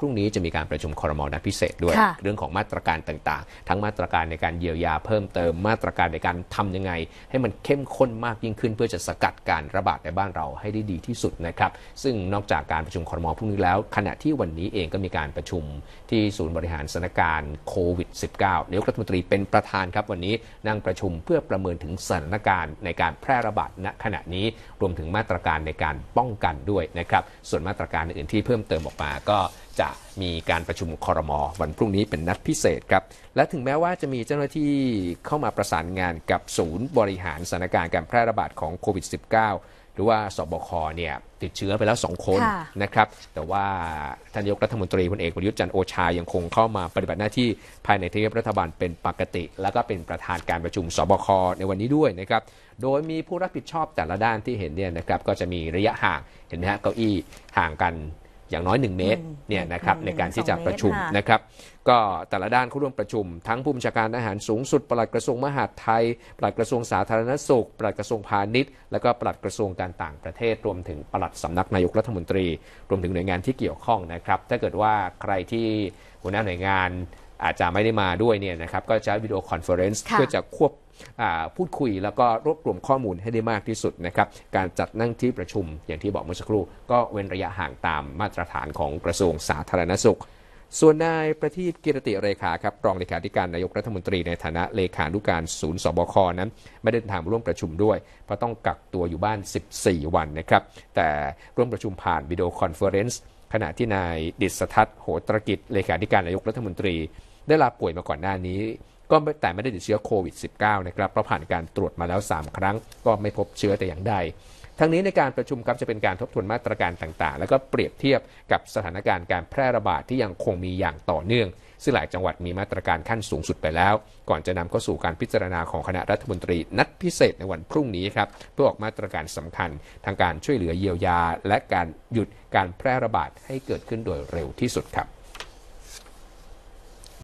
พรุ่งนี้จะมีการประชุมคอรมอลนัดพิเศษด้วย เรื่องของมาตรการต่างๆ ทั้งมาตรการในการเยียวยาเพิ่มเติมมาตรการในการทํำยังไง ให้มันเข้มข้นมากยิ่งขึ้น เพื่อจะสกัดการระบาดในบ้านเราให้ได้ดีที่สุดนะครับซึ่งนอกจากการประชุมคอรมอลพรุ่งนี้แล้วขณะที่วันนี้เองก็มีการประชุมที่ศูนย์บริหารสถานการณ์โควิด -19 นายกรัฐมนตรีเป็นประธานครับวันนี้ นั่งประชุมเพื่อประเมินถึงสถานการณ์ในการแพร่ระบาดณขณะนี้รวมถึงมาตรการในการป้องกันด้วยนะครับส่วนมาตรการอื่นที่เพิ่มเติมออกมาก็จะมีการประชุมคอรมอวันพรุ่งนี้เป็นนัดพิเศษครับ และถึงแม้ว่าจะมีเจ้าหน้าที่เข้ามาประสานงานกับศูนย์บริหารสถานการณ์การแพร่ระบาดของโควิด -19 หรือว่าสบคเนี่ยติดเชื้อไปแล้ว 2 คนนะครับ แต่ว่าท่านยกรัฐมนตรีพลเอกประยุทธ์จันโอชายยังคงเข้ามาปฏิบัติหน้าที่ภายในที่รัฐบาลเป็นปกติ แล้วก็เป็นประธานการประชุมสบคในวันนี้ด้วยนะครับโดยมีผู้รับผิดชอบแต่ละด้านที่เห็นเนี่ยนะครับก็จะมีระยะห่างเห็นไหมฮะเก้าอี้ห่างกันอย่างน้อย 1 เมตรเนี่ยนะครับในการที่จะประชุมนะครับ ก็แต่ละด้านเข้าร่วมประชุม ทั้งผู้บัญชาการอาหารสูงสุด ปลัดกระทรวงมหาดไทย ปลัดกระทรวงสาธารณสุขปลัดกระทรวงพาณิชย์ และก็ปลัดกระทรวงการต่างประเทศ รวมถึงปลัดสำนักนายกรัฐมนตรี รวมถึงหน่วยงานที่เกี่ยวข้องนะครับ ถ้าเกิดว่าใครที่หัวหน้าหน่วยงานอาจจะไม่ได้มาด้วยเนี่ยนะครับก็ใช้วิดีโอคอนเฟอเรนซ์เพื่อจะควบพูดคุยแล้วก็รวบรวมข้อมูลให้ได้มากที่สุดนะครับ การจัดนั่งที่ประชุมอย่างที่บอกเมื่อสักครู่ ก็เว้นระยะห่างตามมาตรฐานของกระทรวงสาธารณสุข ส่วนนายประทีปกิรติเรขาครับรองเลขาธิการนายกรัฐมนตรี ในฐานะเลขานุการศูนย์สบคนั้นไม่ได้ทางร่วมประชุมด้วยเพราะต้องกักตัวอยู่บ้าน 14 วันนะครับแต่ร่วมประชุมผ่านวิดีโอคอนเฟอเรนซ์ขณะที่นายดิษฐทัศน์โหตรกิจเลขาธิการนายกรัฐมนตรีได้ลาป่วยมาก่อนหน้านี้ก็แต่ไม่ได้ติดเชื้อโควิด -19 นะครับเพราะผ่านการตรวจมาแล้ว 3 ครั้ง ก็ไม่พบเชื้อแต่อย่างใด ทั้งนี้ในการประชุมครับจะเป็นการทบทวนมาตรการต่าง ๆ แล้วก็เปรียบเทียบกับสถานการณ์การแพร่ระบาดที่ยังคงมีอย่างต่อเนื่อง ซึ่งหลายจังหวัดมีมาตรการขั้นสูงสุดไปแล้ว ก่อนจะนำเข้าสู่การพิจารณาของคณะรัฐมนตรีนัดพิเศษในวันพรุ่งนี้ครับเพื่อออกมาตรการสำคัญ ทางการช่วยเหลือเยียวยา และการหยุดการแพร่ระบาดให้เกิดขึ้นโดยเร็วที่สุดครับ